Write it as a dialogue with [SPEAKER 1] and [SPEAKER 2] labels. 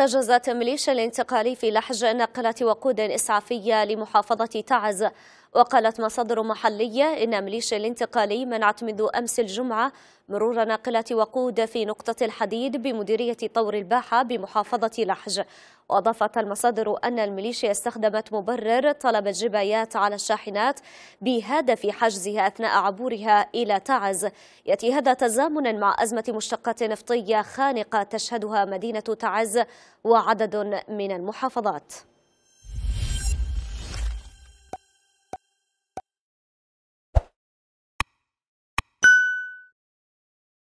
[SPEAKER 1] احتجزت ميليشيا الانتقالي في لحج نقلة وقود إسعافية لمحافظة تعز وقالت مصادر محلية إن ميليشيا الانتقالي منعت منذ أمس الجمعة مرور ناقلة وقود في نقطة الحديد بمديرية طور الباحة بمحافظة لحج وأضافت المصادر أن الميليشيا استخدمت مبرر طلب الجبايات على الشاحنات بهدف حجزها أثناء عبورها إلى تعز يأتي هذا تزامنا مع أزمة مشتقات نفطية خانقة تشهدها مدينة تعز وعدد من المحافظات